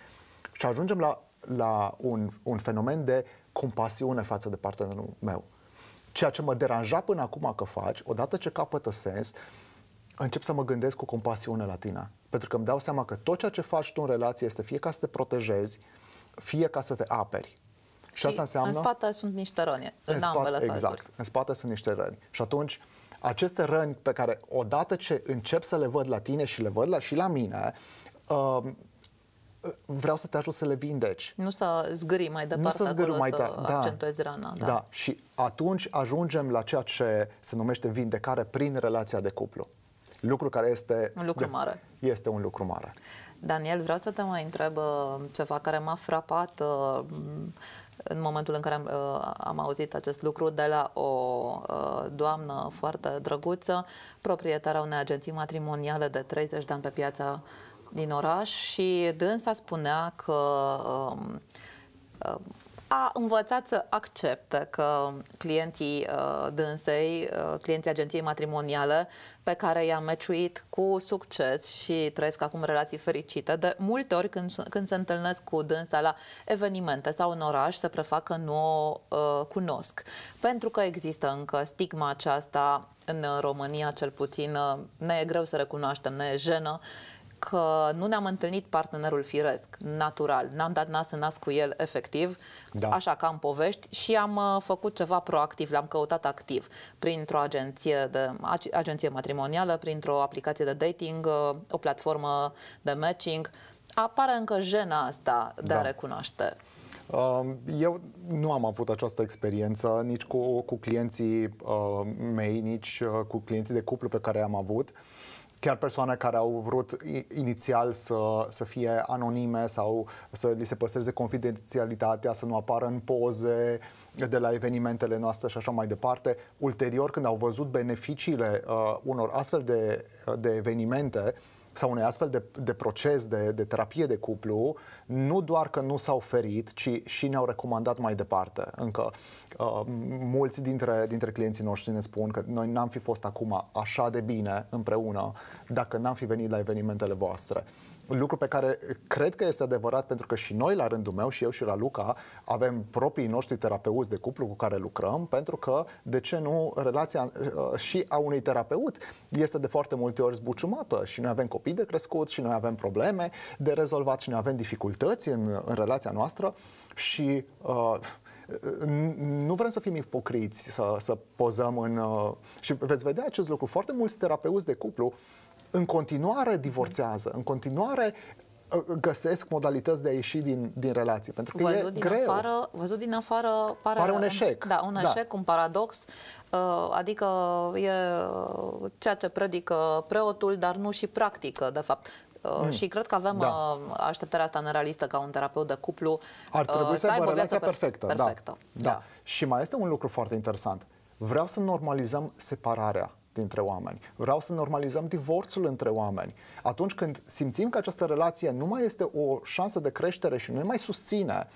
Și ajungem la, la un, un fenomen de compasiune față de partenerul meu. Ceea ce mă deranja până acum că faci, odată ce capătă sens, încep să mă gândesc cu compasiune la tine. Pentru că îmi dau seama că tot ceea ce faci tu în relație este fie ca să te protejezi, fie ca să te aperi. Și, și asta înseamnă... în spate sunt niște răni, în, în ambele Exact, fazuri. în spate sunt niște răni. Și atunci, aceste răni pe care odată ce încep să le văd la tine și le văd la, și la mine, uh, vreau să te ajut să le vindeci. Nu să zgâri mai departe nu să zgâri mai să da. da. accentuezi rana. Da. da, și atunci ajungem la ceea ce se numește vindecare prin relația de cuplu. Lucru care este... Un lucru de, mare. Este un lucru mare. Daniel, vreau să te mai întreb uh, ceva care m-a frapat uh, în momentul în care am, uh, am auzit acest lucru de la o doamnă foarte drăguță, proprietara unei agenții matrimoniale de 30 de ani pe piața din oraș și dânsa spunea că um, a învățat să accepte că clienții uh, dânsei, uh, clienții agenției matrimoniale, pe care i-a meciuit cu succes și trăiesc acum relații fericite, de multe ori când, când se întâlnesc cu dânsa la evenimente sau în oraș, se prefac că nu o uh, cunosc. Pentru că există încă stigma aceasta în România, cel puțin, uh, ne e greu să recunoaștem, ne e jenă că nu ne-am întâlnit partenerul firesc, natural, n-am dat nas în nas cu el efectiv, da. așa ca în povești și am uh, făcut ceva proactiv, l-am căutat activ printr-o agenție, de, agenție matrimonială, printr-o aplicație de dating, uh, o platformă de matching. Apare încă jena asta de da. a recunoaște. Um, eu nu am avut această experiență nici cu, cu clienții uh, mei, nici uh, cu clienții de cuplu pe care am avut. Uh, chiar persoane care au vrut inițial să, să fie anonime sau să li se păstreze confidențialitatea, să nu apară în poze de la evenimentele noastre și așa mai departe. Ulterior, când au văzut beneficiile uh, unor astfel de, de evenimente, uh, sau unui astfel de, de proces de, de terapie de cuplu, nu doar că nu s au oferit, ci și ne-au recomandat mai departe. Încă uh, mulți dintre, dintre clienții noștri ne spun că noi n-am fi fost acum așa de bine împreună dacă n-am fi venit la evenimentele voastre lucru pe care cred că este adevărat, pentru că și noi, la rândul meu, și eu și la Luca, avem proprii noștri terapeuți de cuplu cu care lucrăm, pentru că, de ce nu, relația uh, și a unui terapeut este de foarte multe ori zbuciumată și noi avem copii de crescut și noi avem probleme de rezolvat și noi avem dificultăți în, în relația noastră și uh, nu vrem să fim ipocriți, să, să pozăm în... Uh, și veți vedea acest lucru. Foarte mulți terapeuți de cuplu în continuare divorțează, în continuare uh, uh, găsesc modalități de a ieși din, din relații. Pentru că văzut e din greu. Afară, văzut din afară pare, pare un eșec. Da, un da. eșec, da. un paradox. Uh, adică e ceea ce predică preotul, dar nu și practică, de fapt. Mm. Și cred că avem da. așteptarea asta nerealistă ca un terapeut de cuplu Ar trebui să, să aibă o relație perfectă. perfectă. Da. Da. da. Și mai este un lucru foarte interesant. Vreau să normalizăm separarea dintre oameni. Vreau să normalizăm divorțul între oameni. Atunci când simțim că această relație nu mai este o șansă de creștere și nu mai susține,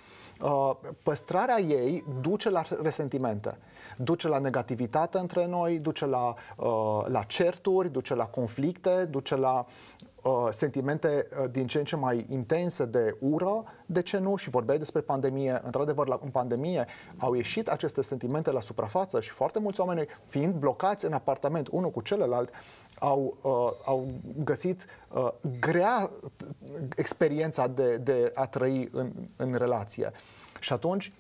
uh, păstrarea ei duce la resentimente, duce la negativitate între noi, duce la, uh, la certuri, duce la conflicte, duce la Uh, sentimente uh, din ce în ce mai intense de ură, de ce nu? Și vorbeai despre pandemie. Într-adevăr, în pandemie au ieșit aceste sentimente la suprafață și foarte mulți oameni, fiind blocați în apartament unul cu celălalt, au, uh, au găsit uh, grea experiența de, de a trăi în, în relație. Și atunci,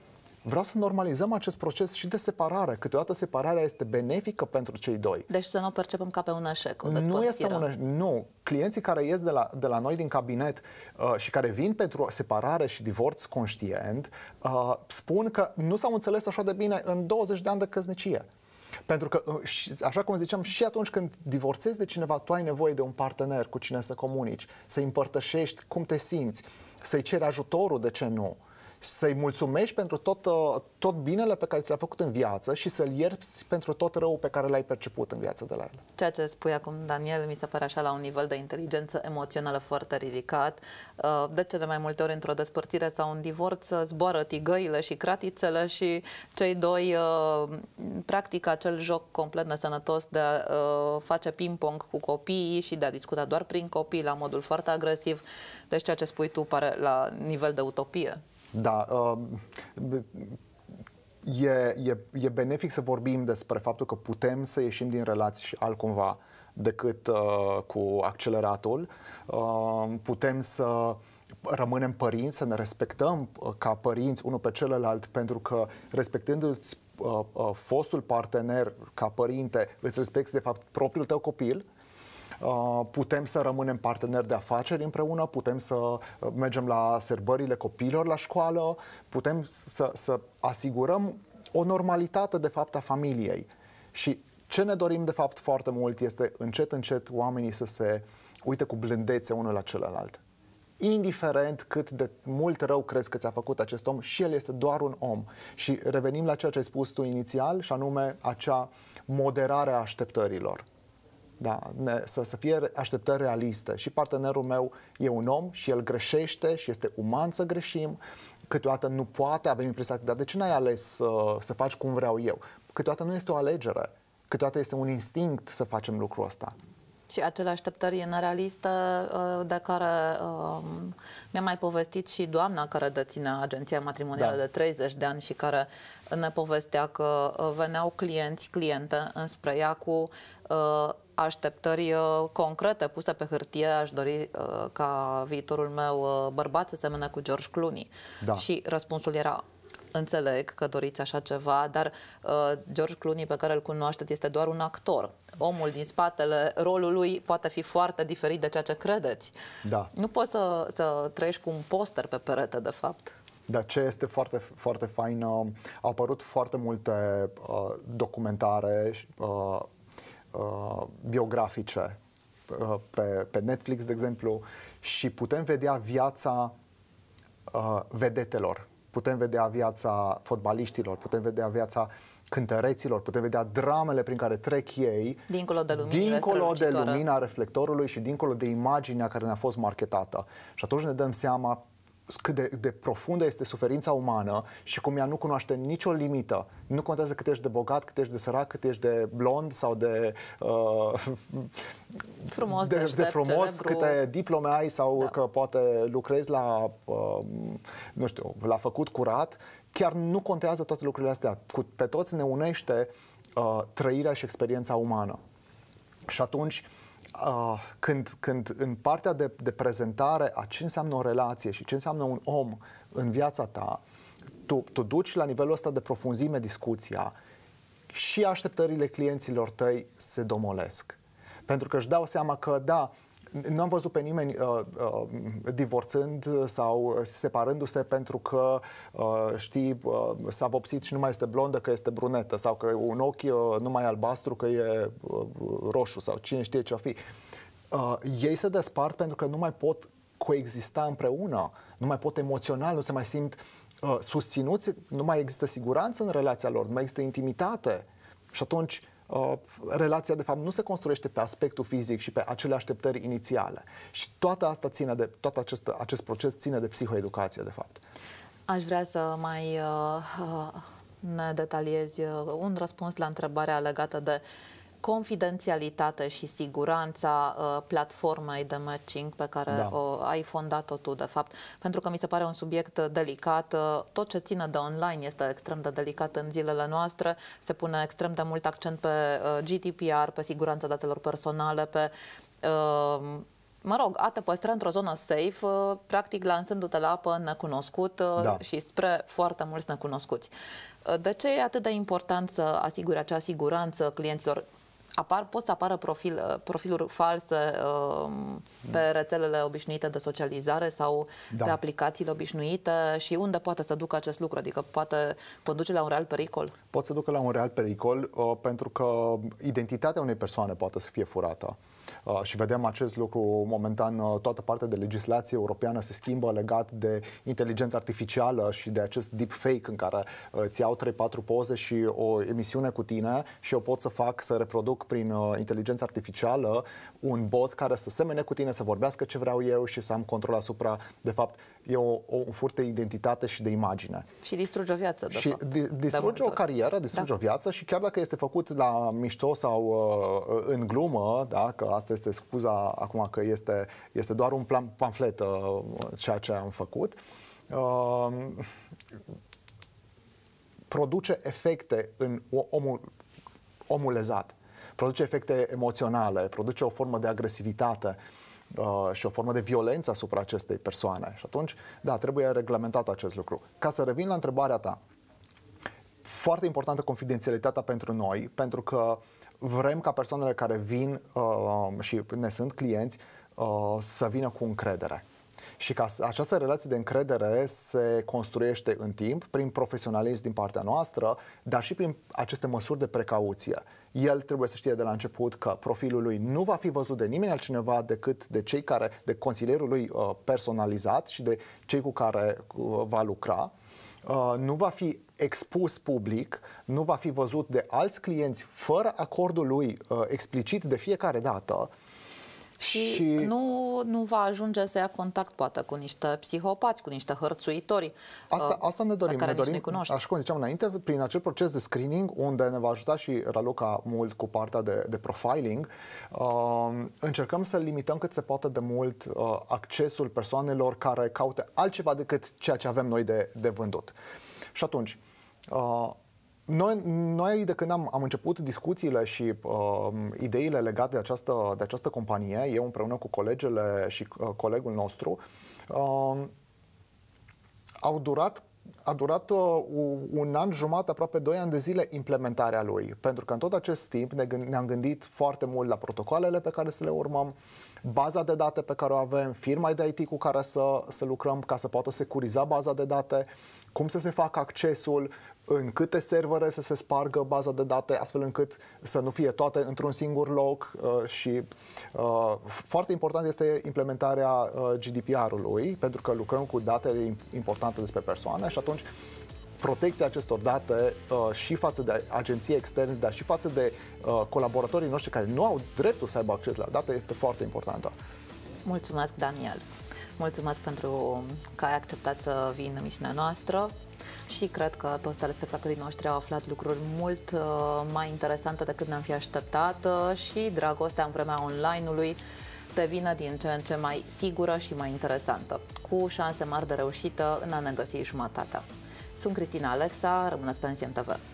Vreau să normalizăm acest proces și de separare. Câteodată separarea este benefică pentru cei doi. Deci să nu percepem ca pe un eșec. O nu este un eșec. Nu. Clienții care ies de la, de la noi din cabinet uh, și care vin pentru separare și divorț conștient uh, spun că nu s-au înțeles așa de bine în 20 de ani de căsnicie. Pentru că, uh, așa cum ziceam, și atunci când divorțezi de cineva, tu ai nevoie de un partener cu cine să comunici, să împărtășești cum te simți, să-i ceri ajutorul, de ce nu. Uh, să-i mulțumești pentru tot, uh, tot binele pe care ți l-a făcut în viață și să-l ierți pentru tot răul pe care l-ai perceput în viață de la el. Ceea ce spui acum, Daniel, mi se pare așa la un nivel de inteligență emoțională foarte ridicat. Uh, de cele mai multe ori, într-o despărțire sau un divorț, zboară tigăile și cratițele și cei doi uh, practică acel joc complet nesănătos de a face ping-pong cu copiii și de a discuta doar prin copii la modul foarte agresiv. Deci ceea ce spui tu pare la nivel de utopie. Da. Uh, e, e, e benefic să vorbim despre faptul că putem să ieșim din relații altcumva decât uh, cu acceleratul. Uh, um, putem să rămânem părinți, să ne respectăm uh, ca părinți unul pe celălalt, pentru că respectându-ți uh, uh, fostul partener ca părinte, îți respecti de fapt propriul tău copil Uh, putem să rămânem parteneri de afaceri împreună, putem să uh, mergem la serbările copiilor la școală, putem să, să asigurăm o normalitate, de fapt, a familiei. Și ce ne dorim, de fapt, foarte mult este încet, încet oamenii să se uite cu blândețe unul la celălalt. Indiferent cât de mult rău crezi că ți-a făcut acest om, și el este doar un om. Și revenim la ceea ce ai spus tu inițial, și anume acea moderare a așteptărilor. Da, ne, să, să fie așteptări realiste. Și partenerul meu e un om și el greșește și este uman să greșim. Câteodată nu poate, avem impresia, dar de ce n-ai ales să, să faci cum vreau eu? Câteodată nu este o alegere, câteodată este un instinct să facem lucrul ăsta. Și acele așteptări nerealiste uh, de care um, mi-a mai povestit și doamna care deține agenția matrimonială da. de 30 de ani și care ne povestea că uh, veneau clienți, cliente înspre ea cu uh, așteptări uh, concrete puse pe hârtie. Aș dori uh, ca viitorul meu uh, bărbat să semene cu George Clooney. Da. Și răspunsul era înțeleg că doriți așa ceva, dar uh, George Clooney pe care îl cunoașteți este doar un actor. Omul din spatele rolului poate fi foarte diferit de ceea ce credeți. Da. Nu poți să, să trăiești cu un poster pe perete, de fapt. Dar Ce este foarte, foarte fain. Au apărut foarte multe uh, documentare uh, Uh, biografice uh, pe, pe Netflix, de exemplu, și putem vedea viața uh, vedetelor, putem vedea viața fotbaliștilor, putem vedea viața cântăreților, putem vedea dramele prin care trec ei, dincolo de, dincolo de lumina reflectorului și dincolo de imaginea care ne-a fost marketată. Și atunci ne dăm seama cât de, de profundă este suferința umană și cum ea nu cunoaște nicio limită. Nu contează cât ești de bogat, cât ești de sărac, cât ești de blond sau de uh, frumos, deci de, de frumos celebru. câte diplome ai sau da. că poate lucrezi la, uh, nu știu, la făcut curat. Chiar nu contează toate lucrurile astea. Cu, pe toți ne unește uh, trăirea și experiența umană. Și atunci uh, uh, când, când în partea de, de prezentare a ce înseamnă o relație și ce înseamnă un om în viața ta, tu, tu duci la nivelul ăsta de profunzime discuția și așteptările clienților tăi se domolesc. Pentru că își dau seama că, da, nu am văzut pe nimeni uh, uh, divorțând sau separându-se pentru că, uh, știi, uh, s-a vopsit și nu mai este blondă, că este brunetă sau că un ochi uh, nu mai albastru, că e uh, roșu sau cine știe ce-o fi. Uh, ei se despart pentru că nu mai pot coexista împreună, nu mai pot emoțional, nu se mai simt uh, susținuți, nu mai există siguranță în relația lor, nu mai există intimitate. Și atunci Uh, relația de fapt nu se construiește pe aspectul fizic și pe acele așteptări inițiale. Și toată asta ține de, tot acest, acest proces ține de psihoeducație de fapt. Aș vrea să mai uh, uh ne detaliez uh, un răspuns la întrebarea legată de uh, confidențialitate și siguranța uh, platformei de matching pe care da. o ai fondat-o tu, de fapt, pentru că mi se pare un subiect uh, delicat. Uh, tot ce ține de online este extrem de delicat în zilele noastre. Se pune extrem de mult accent pe uh, GDPR, pe siguranța datelor personale, pe uh, mă rog, a te păstra într-o zonă safe, uh, practic lansându-te la apă necunoscut uh, da. și spre foarte mulți necunoscuți. De ce e atât de important să asiguri acea siguranță clienților? apar, pot să apară profil, uh, profiluri false uh, pe mm. rețelele obișnuite de socializare sau da. pe aplicațiile obișnuite și unde poate să ducă acest lucru? Adică poate conduce la un real pericol? Pot să ducă la un real pericol uh, pentru că identitatea unei persoane poate să fie furată. Uh, și vedem acest lucru momentan, uh, toată partea de legislație europeană se schimbă legat de inteligență artificială și de acest deepfake în care uh, îți iau 3-4 poze și o emisiune cu tine și eu pot să fac, să reproduc prin inteligență artificială un bot care să semene cu tine, să vorbească ce vreau eu și să am control asupra, de fapt, e o, o furt de identitate și de imagine. Și distruge o viață, de Și fapt, di, distruge de o carieră, distruge da. o viață și chiar dacă este făcut la mișto sau uh, în glumă, da, că asta este scuza acum că este, este doar un plan, pamflet uh, ceea ce am făcut, uh, produce efecte în omul, omul lezat. Produce efecte emoționale, produce o formă de agresivitate. Uh, Uh, și o formă de violență asupra acestei persoane. Și atunci, da, trebuie reglementat acest lucru. Ca să revin la întrebarea ta, foarte importantă confidențialitatea pentru noi, pentru că vrem ca persoanele care vin uh, și ne sunt clienți uh, să vină cu încredere. Și ca această relație de încredere se construiește în timp prin profesionalism din partea noastră, dar și prin aceste măsuri de precauție. El trebuie să știe de la început că profilul lui nu va fi văzut de nimeni altcineva decât de cei care, de consilierul lui uh, personalizat și de cei cu care uh, va lucra. Uh, nu va fi expus public, nu va fi văzut de alți clienți fără acordul lui explicit de fiecare dată și, și... Nu, nu va ajunge să ia contact, poate, cu niște psihopați, cu niște hărțuitori. Asta, uh, asta ne dorim. Care ne dorim, cunoaște. așa cum ziceam înainte, prin acel proces de screening, unde ne va ajuta și Raluca mult cu partea de, de profiling, uh, încercăm să limităm cât se poate de mult uh, accesul persoanelor care caută altceva decât ceea ce avem noi de, de vândut. Și atunci, uh, noi, noi de când am, am început discuțiile și uh, ideile legate de această, de această companie, eu împreună cu colegele și uh, colegul nostru, uh, au durat a durat uh, un an jumătate, aproape doi ani de zile implementarea lui, pentru că în tot acest timp ne, ne-am gândit foarte mult la protocoalele pe care să le urmăm, uh, baza de date pe care o avem, firma de IT cu care să, să lucrăm ca să poată securiza baza de date, cum să se facă accesul, în câte servere să se spargă baza de date, astfel încât să nu fie toate într-un singur loc uh, și uh, foarte important este implementarea uh, GDPR-ului, pentru că lucrăm cu datele importante despre persoane și atunci protecția acestor date uh, și față de agenții externe, dar și față de uh, colaboratorii noștri care nu au dreptul să aibă acces la date este foarte importantă. Mulțumesc, Daniel! Mulțumesc pentru că ai acceptat să vii în emisiunea noastră și cred că toți telespectatorii noștri au aflat lucruri mult uh, mai interesante decât ne-am fi așteptat uh, și dragostea în vremea online-ului devine din ce în ce mai sigură și mai interesantă, cu șanse mari de reușită în a ne găsi jumătatea. Sunt Cristina Alexa, rămâneți pe NCM TV.